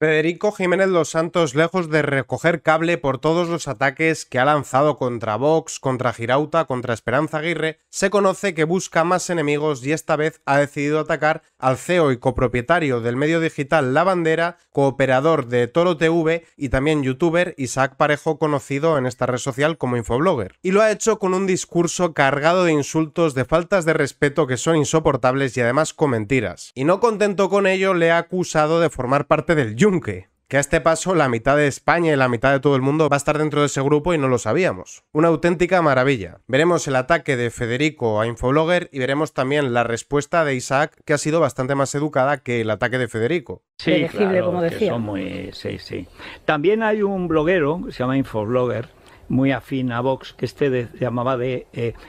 Federico Jiménez Los Santos, lejos de recoger cable por todos los ataques que ha lanzado contra Vox, contra Girauta, contra Esperanza Aguirre, se conoce que busca más enemigos y esta vez ha decidido atacar al CEO y copropietario del medio digital La Bandera, cooperador de Toro TV y también youtuber Isaac Parejo, conocido en esta red social como infoblogger. Y lo ha hecho con un discurso cargado de insultos, de faltas de respeto que son insoportables y además con mentiras. Y no contento con ello, le ha acusado de formar parte del que a este paso la mitad de España y la mitad de todo el mundo va a estar dentro de ese grupo y no lo sabíamos. Una auténtica maravilla. Veremos el ataque de Federico a Infoblogger y veremos también la respuesta de Isaac, que ha sido bastante más educada que el ataque de Federico. Sí, claro, Muy... Sí, sí. También hay un bloguero, que se llama Infoblogger, muy afín a Vox, que este llamaba de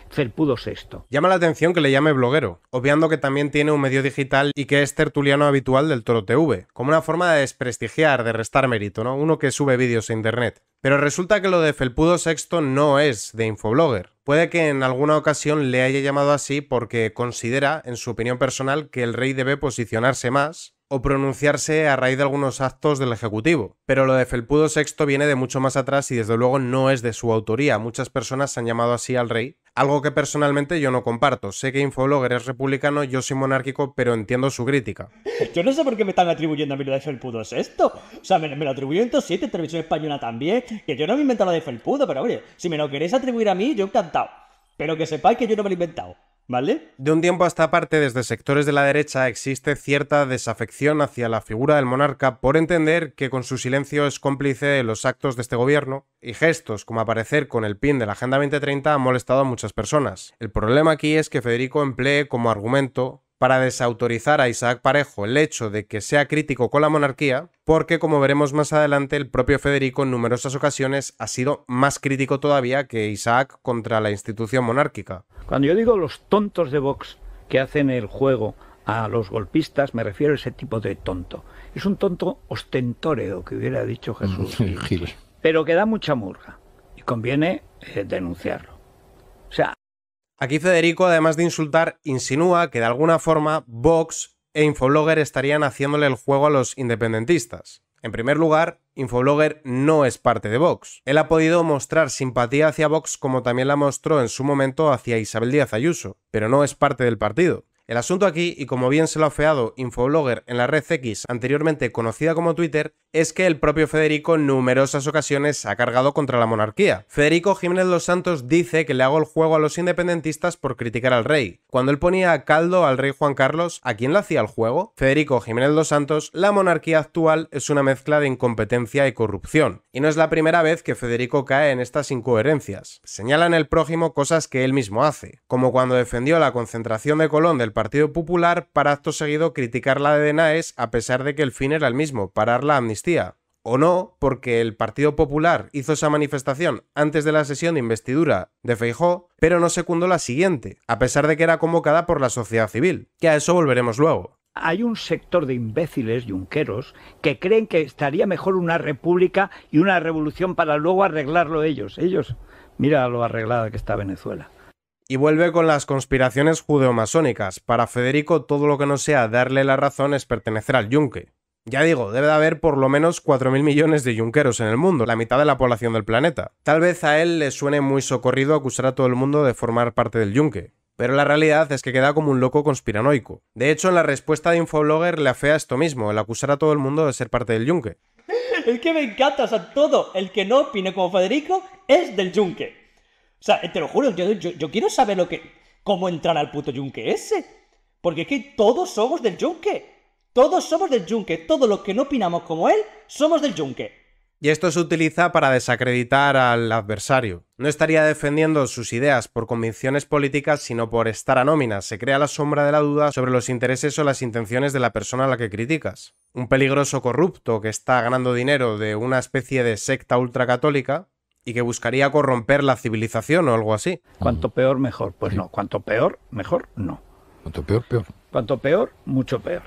Felpudo eh, VI. Llama la atención que le llame bloguero, obviando que también tiene un medio digital y que es tertuliano habitual del Toro TV, como una forma de desprestigiar, de restar mérito, ¿no? Uno que sube vídeos a internet. Pero resulta que lo de Felpudo VI no es de infoblogger. Puede que en alguna ocasión le haya llamado así porque considera, en su opinión personal, que el rey debe posicionarse más o pronunciarse a raíz de algunos actos del Ejecutivo. Pero lo de Felpudo VI viene de mucho más atrás y desde luego no es de su autoría. Muchas personas han llamado así al rey, algo que personalmente yo no comparto. Sé que Infoblogger es republicano, yo soy monárquico, pero entiendo su crítica. Yo no sé por qué me están atribuyendo a mí lo de Felpudo VI. O sea, me, me lo atribuyen todos siete, Televisión Española también, que yo no me he inventado lo de Felpudo, pero oye, si me lo queréis atribuir a mí, yo encantado. Pero que sepáis que yo no me lo he inventado. ¿Vale? De un tiempo a esta parte, desde sectores de la derecha existe cierta desafección hacia la figura del monarca por entender que con su silencio es cómplice de los actos de este gobierno y gestos como aparecer con el pin de la Agenda 2030 ha molestado a muchas personas. El problema aquí es que Federico emplee como argumento para desautorizar a Isaac Parejo el hecho de que sea crítico con la monarquía, porque como veremos más adelante, el propio Federico en numerosas ocasiones ha sido más crítico todavía que Isaac contra la institución monárquica. Cuando yo digo los tontos de Vox que hacen el juego a los golpistas, me refiero a ese tipo de tonto. Es un tonto ostentóreo, que hubiera dicho Jesús. Pero que da mucha murga y conviene eh, denunciarlo. O sea, Aquí Federico, además de insultar, insinúa que de alguna forma Vox e Infoblogger estarían haciéndole el juego a los independentistas. En primer lugar, Infoblogger no es parte de Vox. Él ha podido mostrar simpatía hacia Vox como también la mostró en su momento hacia Isabel Díaz Ayuso, pero no es parte del partido. El asunto aquí, y como bien se lo ha feado Infoblogger en la red X, anteriormente conocida como Twitter, es que el propio Federico en numerosas ocasiones ha cargado contra la monarquía. Federico Jiménez Los Santos dice que le hago el juego a los independentistas por criticar al rey. Cuando él ponía a caldo al rey Juan Carlos, ¿a quién le hacía el juego? Federico Jiménez Los Santos, la monarquía actual es una mezcla de incompetencia y corrupción. Y no es la primera vez que Federico cae en estas incoherencias. Señala en el prójimo cosas que él mismo hace, como cuando defendió la concentración de Colón del Partido Popular para acto seguido criticar la de Denaes a pesar de que el fin era el mismo, parar la amnistía. O no, porque el Partido Popular hizo esa manifestación antes de la sesión de investidura de Feijó, pero no secundó la siguiente, a pesar de que era convocada por la sociedad civil, que a eso volveremos luego hay un sector de imbéciles yunqueros que creen que estaría mejor una república y una revolución para luego arreglarlo ellos. Ellos, mira lo arreglada que está Venezuela y vuelve con las conspiraciones masónicas. Para Federico, todo lo que no sea darle la razón es pertenecer al yunque. Ya digo, debe de haber por lo menos 4.000 millones de yunqueros en el mundo, la mitad de la población del planeta. Tal vez a él le suene muy socorrido acusar a todo el mundo de formar parte del yunque, pero la realidad es que queda como un loco conspiranoico. De hecho, en la respuesta de Infoblogger le afea esto mismo, el acusar a todo el mundo de ser parte del yunque. El que me encanta, a todo el que no opine como Federico es del yunque. O sea, te lo juro, yo, quiero saber lo que, cómo entrar al puto yunque ese. Porque es que todos somos del yunque. Todos somos del yunque. Todos los que no opinamos como él, somos del yunque. Y esto se utiliza para desacreditar al adversario. No estaría defendiendo sus ideas por convicciones políticas, sino por estar a nómina. Se crea la sombra de la duda sobre los intereses o las intenciones de la persona a la que criticas. Un peligroso corrupto que está ganando dinero de una especie de secta ultracatólica y que buscaría corromper la civilización o algo así. Cuanto mm. peor, mejor. Pues no, cuanto peor, mejor no. Cuanto peor, peor. Cuanto peor, mucho peor.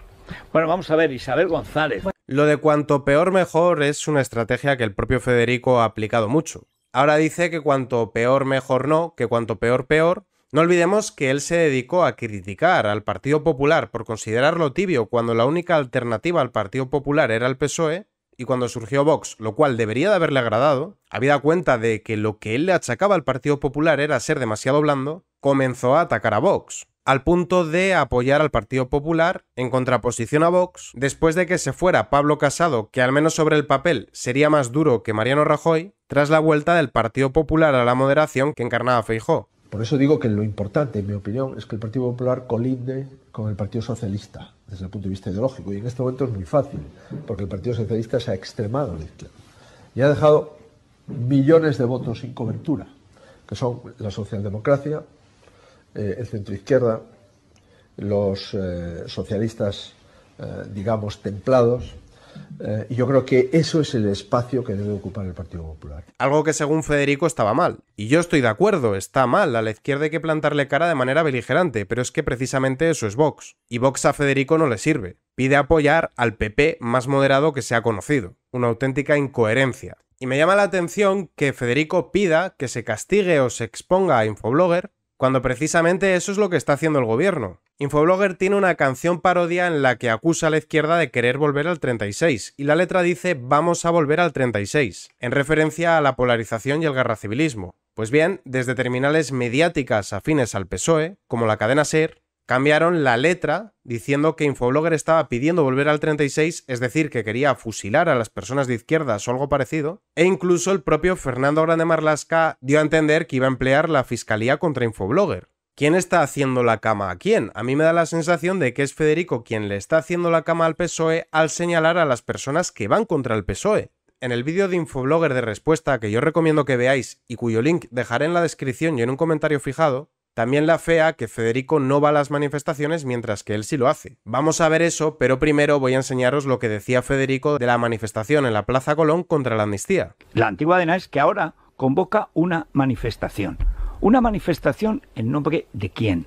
Bueno, vamos a ver, Isabel González. Lo de cuanto peor, mejor es una estrategia que el propio Federico ha aplicado mucho. Ahora dice que cuanto peor, mejor no, que cuanto peor, peor. No olvidemos que él se dedicó a criticar al Partido Popular por considerarlo tibio cuando la única alternativa al Partido Popular era el PSOE y cuando surgió Vox, lo cual debería de haberle agradado, habida cuenta de que lo que él le achacaba al Partido Popular era ser demasiado blando, comenzó a atacar a Vox, al punto de apoyar al Partido Popular en contraposición a Vox, después de que se fuera Pablo Casado, que al menos sobre el papel sería más duro que Mariano Rajoy, tras la vuelta del Partido Popular a la moderación que encarnaba Feijó. Por eso digo que lo importante, en mi opinión, es que el Partido Popular colinde con el Partido Socialista desde el punto de vista ideológico. Y en este momento es muy fácil, porque el Partido Socialista se ha extremado la izquierda y ha dejado millones de votos sin cobertura, que son la socialdemocracia, eh, el Izquierda, los eh, socialistas, eh, digamos, templados, eh, yo creo que eso es el espacio que debe ocupar el Partido Popular. Algo que según Federico estaba mal. Y yo estoy de acuerdo, está mal. A la izquierda hay que plantarle cara de manera beligerante, pero es que precisamente eso es Vox. Y Vox a Federico no le sirve. Pide apoyar al PP más moderado que se ha conocido. Una auténtica incoherencia. Y me llama la atención que Federico pida que se castigue o se exponga a Infoblogger cuando precisamente eso es lo que está haciendo el gobierno. Infoblogger tiene una canción parodia en la que acusa a la izquierda de querer volver al 36, y la letra dice vamos a volver al 36, en referencia a la polarización y el civilismo. Pues bien, desde terminales mediáticas afines al PSOE, como la cadena SER, cambiaron la letra diciendo que Infoblogger estaba pidiendo volver al 36, es decir, que quería fusilar a las personas de izquierdas o algo parecido, e incluso el propio Fernando Grande Marlasca dio a entender que iba a emplear la fiscalía contra Infoblogger. ¿Quién está haciendo la cama a quién? A mí me da la sensación de que es Federico quien le está haciendo la cama al PSOE al señalar a las personas que van contra el PSOE. En el vídeo de Infoblogger de respuesta que yo recomiendo que veáis y cuyo link dejaré en la descripción y en un comentario fijado, también la fea que Federico no va a las manifestaciones mientras que él sí lo hace. Vamos a ver eso, pero primero voy a enseñaros lo que decía Federico de la manifestación en la Plaza Colón contra la amnistía. La antigua ADENA es que ahora convoca una manifestación una manifestación en nombre de quién.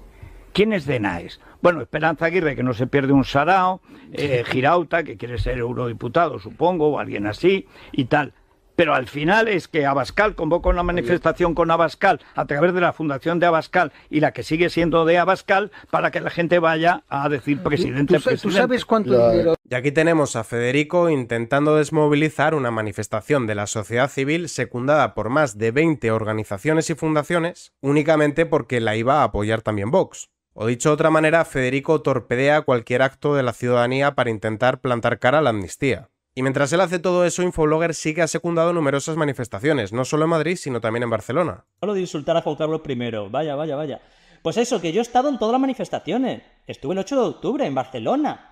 ¿Quién es de Naes? Bueno, Esperanza Aguirre, que no se pierde un sarao, eh, Girauta, que quiere ser eurodiputado, supongo, o alguien así, y tal. Pero al final es que Abascal convoca una manifestación con Abascal a través de la fundación de Abascal y la que sigue siendo de Abascal para que la gente vaya a decir presidente. presidente. ¿tú sabes cuánto Y aquí tenemos a Federico intentando desmovilizar una manifestación de la sociedad civil secundada por más de 20 organizaciones y fundaciones únicamente porque la iba a apoyar también Vox. O dicho de otra manera, Federico torpedea cualquier acto de la ciudadanía para intentar plantar cara a la amnistía. Y mientras él hace todo eso, Infoblogger sí que ha secundado numerosas manifestaciones, no solo en Madrid, sino también en Barcelona. Hablo de insultar a Juan primero vaya, vaya, vaya. Pues eso, que yo he estado en todas las manifestaciones. Estuve el 8 de octubre en Barcelona.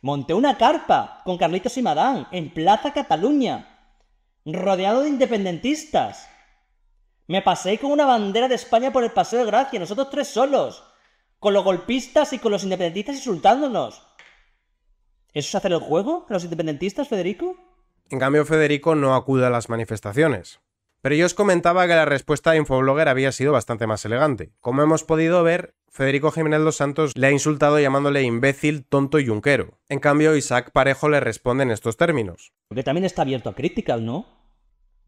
Monté una carpa con Carlitos y Madán en Plaza Cataluña, rodeado de independentistas. Me pasé con una bandera de España por el Paseo de Gracia, nosotros tres solos, con los golpistas y con los independentistas insultándonos. ¿Eso es hacer el juego los independentistas, Federico? En cambio, Federico no acude a las manifestaciones. Pero yo os comentaba que la respuesta de Infoblogger había sido bastante más elegante. Como hemos podido ver, Federico Jiménez dos Santos le ha insultado llamándole imbécil, tonto y unquero. En cambio, Isaac Parejo le responde en estos términos. Porque también está abierto a críticas, ¿no?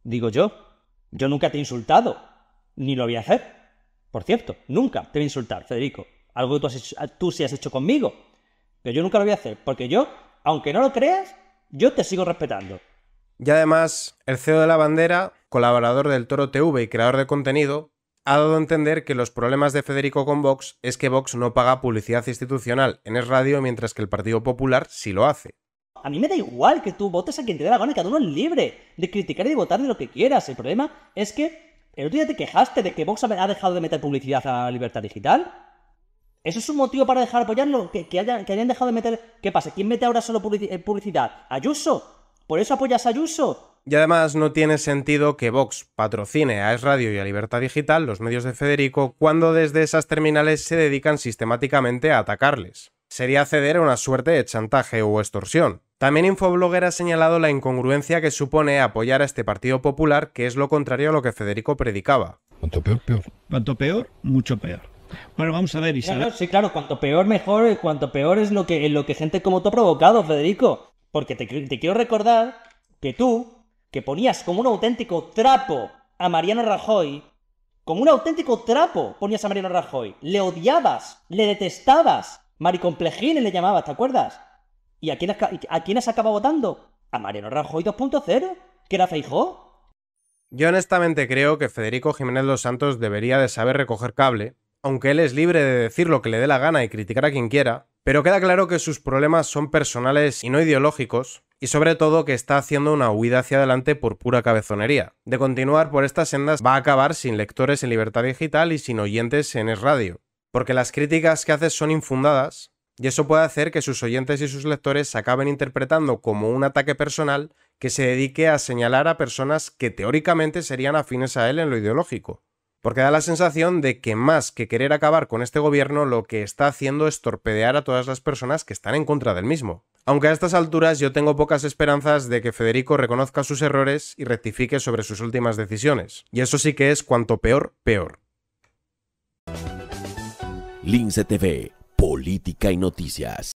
Digo yo. Yo nunca te he insultado. Ni lo voy a hacer. Por cierto, nunca te voy a insultar, Federico. Algo que tú, has tú sí has hecho conmigo. Pero yo nunca lo voy a hacer, porque yo, aunque no lo creas, yo te sigo respetando. Y además, el CEO de la bandera, colaborador del Toro TV y creador de contenido, ha dado a entender que los problemas de Federico con Vox es que Vox no paga publicidad institucional en Es Radio mientras que el Partido Popular sí lo hace. A mí me da igual que tú votes a quien te dé la gana, cada uno es libre de criticar y de votar de lo que quieras. El problema es que el otro día te quejaste de que Vox ha dejado de meter publicidad a Libertad Digital. ¿Eso es un motivo para dejar apoyarlo? ¿Que, que, hayan, que hayan dejado de meter... ¿Qué pasa? ¿Quién mete ahora solo eh, publicidad? ¿Ayuso? ¿Por eso apoyas a Ayuso? Y además no tiene sentido que Vox patrocine a Es Radio y a Libertad Digital, los medios de Federico, cuando desde esas terminales se dedican sistemáticamente a atacarles. Sería ceder a una suerte de chantaje o extorsión. También Infoblogger ha señalado la incongruencia que supone apoyar a este Partido Popular, que es lo contrario a lo que Federico predicaba. Cuanto peor, peor. Cuanto peor, mucho peor. Bueno, vamos a ver, Isabel. sí, claro, cuanto peor mejor, cuanto peor es lo que, lo que gente como tú ha provocado, Federico. Porque te, quiero recordar que tú, que ponías como un auténtico trapo a Mariano Rajoy, como un auténtico trapo ponías a Mariano Rajoy, le odiabas, le detestabas, maricomplejín le llamabas, ¿te acuerdas? ¿Y a quién, has, a quién has acabado votando? ¿A Mariano Rajoy 2.0? ¿Que era Feijó? Yo honestamente creo que Federico Jiménez Los Santos debería de saber recoger cable aunque él es libre de decir lo que le dé la gana y criticar a quien quiera, pero queda claro que sus problemas son personales y no ideológicos, y sobre todo que está haciendo una huida hacia adelante por pura cabezonería. De continuar por estas sendas va a acabar sin lectores en Libertad Digital y sin oyentes en Es Radio, porque las críticas que hace son infundadas, y eso puede hacer que sus oyentes y sus lectores acaben interpretando como un ataque personal que se dedique a señalar a personas que teóricamente serían afines a él en lo ideológico porque da la sensación de que más que querer acabar con este gobierno, lo que está haciendo es torpedear a todas las personas que están en contra del mismo. Aunque a estas alturas yo tengo pocas esperanzas de que Federico reconozca sus errores y rectifique sobre sus últimas decisiones. Y eso sí que es cuanto peor, peor. Política y Noticias.